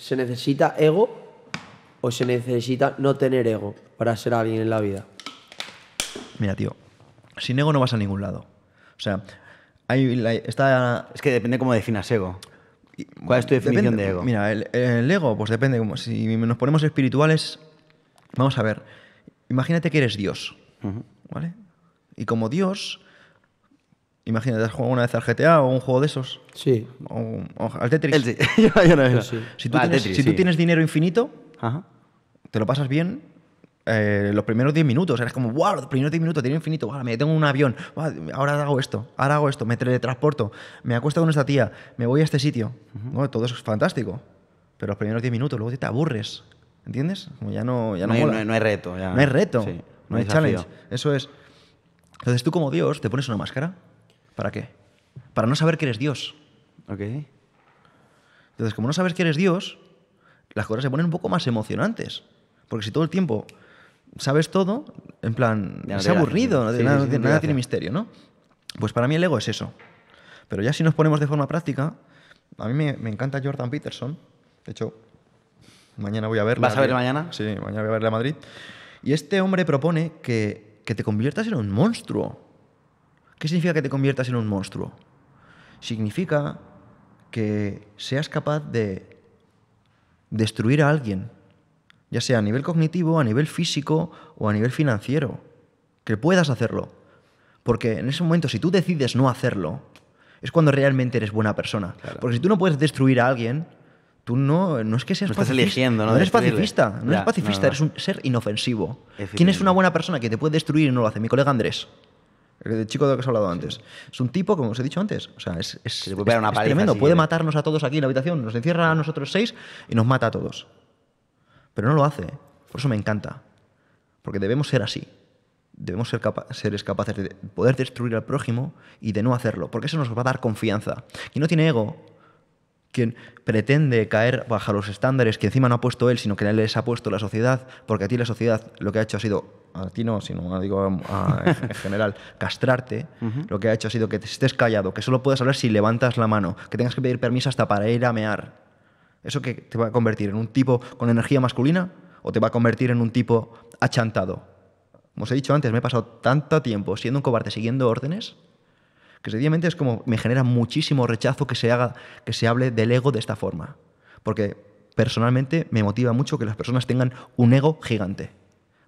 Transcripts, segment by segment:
¿se necesita ego o se necesita no tener ego para ser alguien en la vida? Mira, tío, sin ego no vas a ningún lado. O sea, hay Es que depende cómo definas ego. ¿Cuál es tu definición de ego? Mira, el, ego, pues depende. Si nos ponemos espirituales, vamos a ver. Imagínate que eres Dios, ¿vale? Y como Dios, Imagínate, ¿has jugado una vez al GTA o un juego de esos? Sí. O, al Tetris. sí. Si, tú, tienes, dinero infinito, te lo pasas bien eh, los primeros 10 minutos. Eres como, wow, los primeros 10 minutos, tiene infinito. Wow, me tengo un avión. ahora hago esto, ahora hago esto. Me teletransporto, me acuesto con esta tía, me voy a este sitio. todo eso es fantástico. Pero los primeros 10 minutos, luego te aburres. ¿Entiendes? ya no, ya no, Hay, reto. No hay reto. no hay challenge. Eso es. Entonces tú como Dios te pones una máscara ¿Para qué? Para no saber que eres Dios. Ok. Entonces, como no sabes que eres Dios, las cosas se ponen un poco más emocionantes. Porque si todo el tiempo sabes todo, en plan, se es aburrido, nada, tiene misterio, ¿no? Pues para mí el ego es eso. Pero ya si nos ponemos de forma práctica, a mí me, encanta Jordan Peterson. De hecho, mañana voy a verla. ¿Vas a ver mañana? Sí, mañana voy a verle a Madrid. Y este hombre propone que, que te conviertas en un monstruo. ¿Qué significa que te conviertas en un monstruo? Significa que seas capaz de destruir a alguien, ya sea a nivel cognitivo, a nivel físico o a nivel financiero, que puedas hacerlo. Porque en ese momento, si tú decides no hacerlo, es cuando realmente eres buena persona. Porque si tú no puedes destruir a alguien, tú no, no es que seas pacifista. ¿no? eres pacifista, eres un ser inofensivo. ¿Quién es una buena persona que te puede destruir y no lo hace? Mi colega Andrés. El chico de lo que he hablado antes. Es un tipo, como os he dicho antes, o sea, es, tremendo. Puede matarnos a todos aquí en la habitación, nos encierra a nosotros seis y nos mata a todos. Pero no lo hace. ¿eh? Por eso me encanta. Porque debemos ser así. Debemos ser seres capaces de poder destruir al prójimo y de no hacerlo. Porque eso nos va a dar confianza. Y no tiene ego, quien pretende caer bajo los estándares que encima no ha puesto él, sino que él les ha puesto la sociedad, porque a ti la sociedad lo que ha hecho ha sido a ti no, sino digo, en general, castrarte, lo que ha hecho ha sido que te estés callado, que solo puedes hablar si levantas la mano, que tengas que pedir permiso hasta para ir a mear. ¿Eso que te va a convertir en un tipo con energía masculina o te va a convertir en un tipo achantado? Como os he dicho antes, me he pasado tanto tiempo siendo un cobarde, siguiendo órdenes, que sencillamente es como me genera muchísimo rechazo que se, haga, que se hable del ego de esta forma. Porque personalmente me motiva mucho que las personas tengan un ego gigante.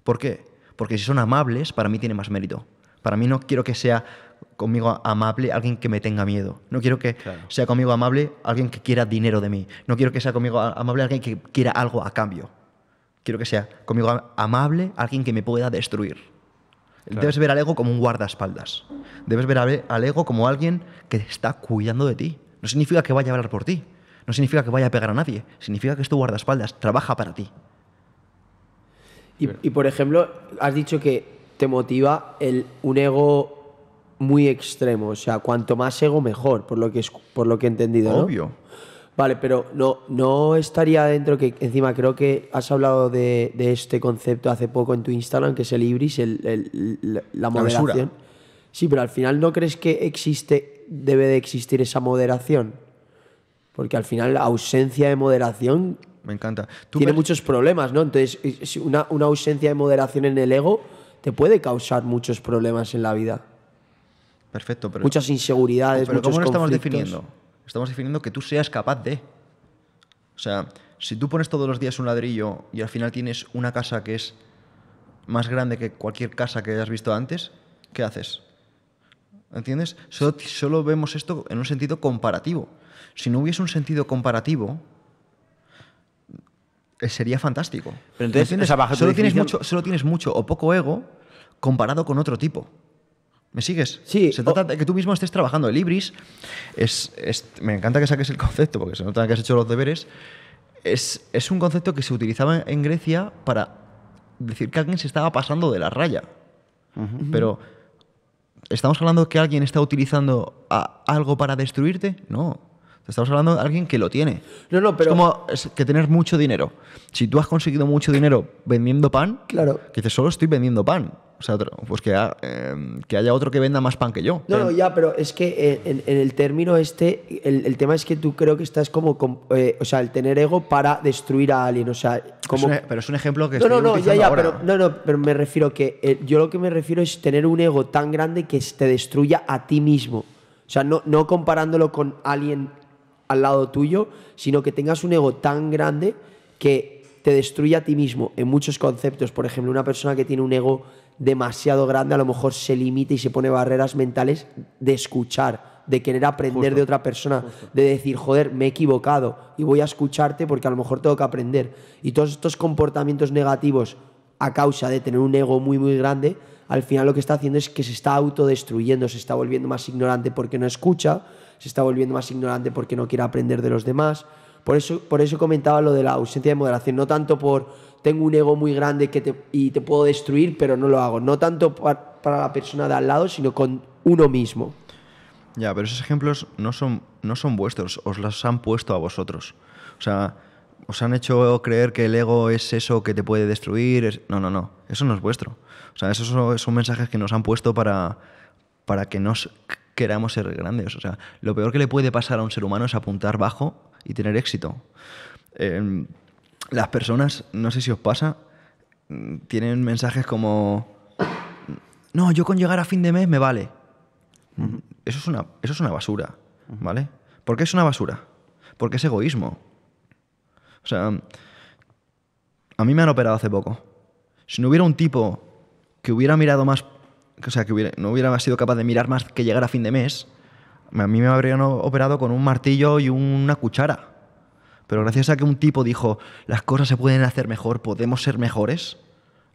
¿Por qué? Porque si son amables, para mí tiene más mérito. Para mí no quiero que sea conmigo amable alguien que me tenga miedo. No quiero que sea conmigo amable alguien que quiera dinero de mí. No quiero que sea conmigo amable alguien que quiera algo a cambio. Quiero que sea conmigo amable alguien que me pueda destruir. Debes ver al ego como un guardaespaldas. Debes ver al ego como alguien que está cuidando de ti. No significa que vaya a hablar por ti. No significa que vaya a pegar a nadie. Significa que es tu guardaespaldas. Trabaja para ti. Y, por ejemplo, has dicho que te motiva el, un ego muy extremo. O sea, cuanto más ego, mejor, por lo que, por lo que he entendido. Obvio. Vale, pero no, no estaría dentro que encima creo que has hablado de, este concepto hace poco en tu Instagram, que es el ibris, la moderación. sí, pero al final no crees que existe, debe de existir esa moderación. Porque al final la ausencia de moderación me encanta. Tú Tiene muchos problemas, ¿no? Entonces, una, ausencia de moderación en el ego te puede causar muchos problemas en la vida. Perfecto, pero. Muchas inseguridades, pero ¿cómo lo estamos definiendo? Estamos definiendo que tú seas capaz de. O sea, si tú pones todos los días un ladrillo y al final tienes una casa que es más grande que cualquier casa que hayas visto antes, ¿qué haces? ¿Entiendes? solo vemos esto en un sentido comparativo. Si no hubiese un sentido comparativo, eh, sería fantástico. Pero entonces, solo, tienes mucho, o poco ego comparado con otro tipo. ¿Me sigues? Sí. Se trata de que tú mismo estés trabajando. El Ibris es, Me encanta que saques el concepto, porque se nota que has hecho los deberes. Es, un concepto que se utilizaba en Grecia para decir que alguien se estaba pasando de la raya. Pero. ¿Estamos hablando que alguien está utilizando algo para destruirte? No estamos hablando de alguien que lo tiene. No, no, pero. Es como que tener mucho dinero. Si tú has conseguido mucho dinero vendiendo pan, claro. que dices, solo estoy vendiendo pan. O sea, pues que, em, que haya otro que venda más pan que yo. No, no, em, ya, pero es que eh, en, el término este, el, tema es que tú creo que estás como, eh, o sea, el tener ego para destruir a alguien, o sea, como... E, pero es un ejemplo que... No, no, no, ya, ya, pero, no, no, pero me refiero que eh, yo lo que me refiero es tener un ego tan grande que te destruya a ti mismo. O sea, no, no comparándolo con alguien al lado tuyo, sino que tengas un ego tan grande que te destruye a ti mismo en muchos conceptos. Por ejemplo, una persona que tiene un ego demasiado grande a lo mejor se limita y se pone barreras mentales de escuchar, de querer aprender de otra persona, de decir, joder, me he equivocado y voy a escucharte porque a lo mejor tengo que aprender. Y todos estos comportamientos negativos a causa de tener un ego muy, muy grande, al final lo que está haciendo es que se está autodestruyendo, se está volviendo más ignorante porque no escucha, se está volviendo más ignorante porque no quiere aprender de los demás. Por eso, por eso comentaba lo de la ausencia de moderación, no tanto por tengo un ego muy grande que y te puedo destruir, pero no lo hago, no tanto para la persona de al lado, sino con uno mismo. Ya, pero esos ejemplos no son, no son vuestros, os los han puesto a vosotros. O sea, os han hecho creer que el ego es eso que te puede destruir. No, no, no, eso no es vuestro. O sea, esos son, mensajes que nos han puesto para, para que nos queramos ser grandes. O sea, lo peor que le puede pasar a un ser humano es apuntar bajo y tener éxito. Em, las personas, no sé si os pasa, mm, tienen mensajes como, no, yo con llegar a fin de mes me vale. Eso es una, eso es una basura, ¿vale? ¿Por qué es una basura? Porque es egoísmo. O sea, a mí me han operado hace poco. Si no hubiera un tipo que hubiera mirado más o sea, que no hubiera sido capaz de mirar más que llegar a fin de mes, a mí me habrían operado con un martillo y una cuchara. Pero gracias a que un tipo dijo, las cosas se pueden hacer mejor, podemos ser mejores,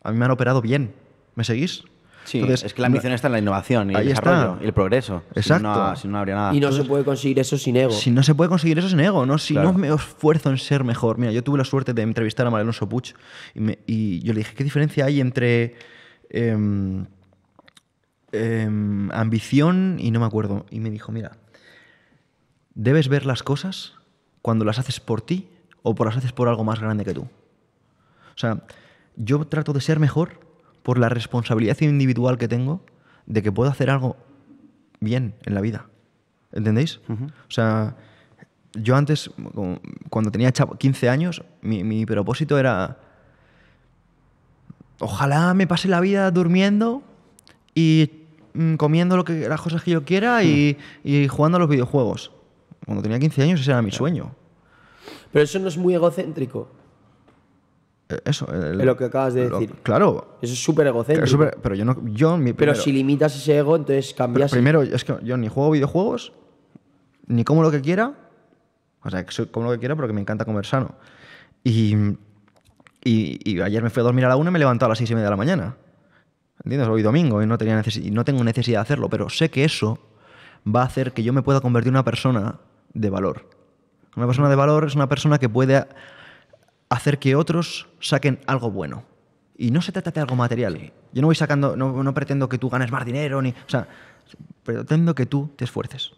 a mí me han operado bien. ¿Me seguís? Sí, Entonces, es que la ambición está en la innovación y el desarrollo y el progreso. Exacto. nada. Y no se puede conseguir eso sin ego. Si no se puede conseguir eso sin ego, ¿no? si no me esfuerzo en ser mejor. Mira, yo tuve la suerte de entrevistar a Mariano Puch y, yo le dije, ¿qué diferencia hay entre... Em, Em, ambición y no me acuerdo. Y me dijo, mira, debes ver las cosas cuando las haces por ti o por las haces por algo más grande que tú. O sea, yo trato de ser mejor por la responsabilidad individual que tengo de que puedo hacer algo bien en la vida. ¿Entendéis? O sea, yo antes, cuando tenía 15 años, mi, propósito era, ojalá me pase la vida durmiendo y mm, comiendo lo que, las cosas que yo quiera y, hmm. jugando a los videojuegos. Cuando tenía 15 años ese era mi sueño. Pero eso no es muy egocéntrico. E, eso, lo que acabas de decir. Claro. Eso es súper egocéntrico. pero yo no. Yo, Pero si limitas ese ego, entonces cambias. primero, es que yo ni juego videojuegos, ni como lo que quiera. O sea, como lo que quiera, porque me encanta comer sano. Y, ayer me fui a dormir a la una y me levantó a las seis y media de la mañana. ¿Entiendes? Hoy domingo y no, tenía no tengo necesidad de hacerlo, pero sé que eso va a hacer que yo me pueda convertir en una persona de valor. Una persona de valor es una persona que puede hacer que otros saquen algo bueno. Y no se trata de algo material. Yo no voy sacando, no, pretendo que tú ganes más dinero, ni. O sea, pretendo que tú te esfuerces.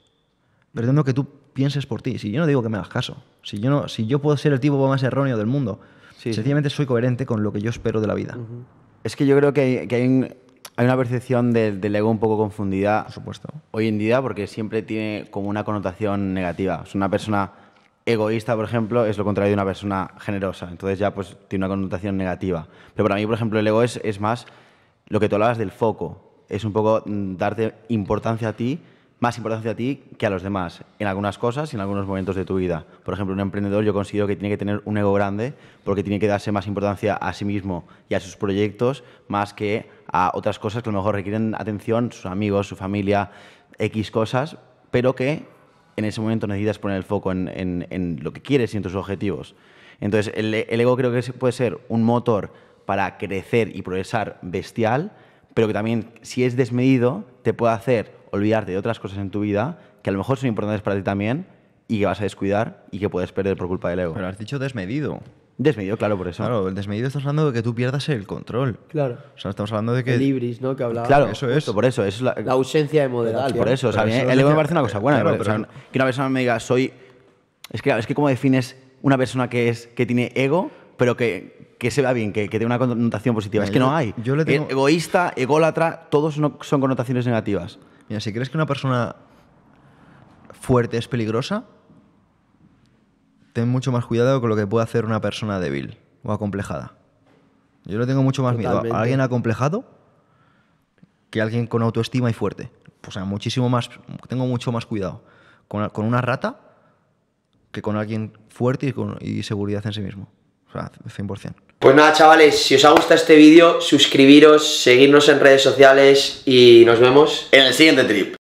Pretendo que tú pienses por ti. Si yo no digo que me hagas caso, si yo, no, si yo puedo ser el tipo más erróneo del mundo, si sencillamente soy coherente con lo que yo espero de la vida. Es que yo creo que hay, una percepción del ego un poco confundida. supuesto. Hoy en día, porque siempre tiene como una connotación negativa. Es una persona egoísta, por ejemplo, es lo contrario de una persona generosa. Entonces ya pues tiene una connotación negativa. Pero para mí, por ejemplo, el ego es, más lo que tú hablabas del foco. Es un poco mm, darte importancia a ti más importancia a ti que a los demás en algunas cosas y en algunos momentos de tu vida. Por ejemplo, un emprendedor yo considero que tiene que tener un ego grande porque tiene que darse más importancia a sí mismo y a sus proyectos más que a otras cosas que a lo mejor requieren atención, sus amigos, su familia, X cosas, pero que en ese momento necesitas poner el foco en, lo que quieres y en tus objetivos. Entonces, el ego creo que puede ser un motor para crecer y progresar bestial, pero que también, si es desmedido, te puede hacer olvidarte de otras cosas en tu vida que a lo mejor son importantes para ti también y que vas a descuidar y que puedes perder por culpa del ego. Pero has dicho desmedido. Desmedido, claro, por eso. Claro, el desmedido estás hablando de que tú pierdas el control. Claro. O sea, estamos hablando de que. El ¿no? Que hablaba. Claro, eso es. Por eso. es la... la ausencia de moderación. Por eso. O sea, el ego me parece una cosa buena. que una persona me diga, soy. Es que, es que ¿cómo defines una persona que, es, que tiene ego, pero que, que se vea bien, que, que tiene una connotación positiva? es que no hay. Yo le e tengo... Egoísta, ególatra, todos no, son connotaciones negativas. Mira, si crees que una persona fuerte es peligrosa, ten mucho más cuidado con lo que puede hacer una persona débil o acomplejada. Yo lo tengo mucho más miedo a alguien acomplejado que a alguien con autoestima y fuerte. O sea, muchísimo más, tengo mucho más cuidado con, una rata que con alguien fuerte y, con, y seguridad en sí mismo. O sea, 100%. Pues nada chavales, si os ha gustado este vídeo, suscribiros, seguirnos en redes sociales y nos vemos en el siguiente trip.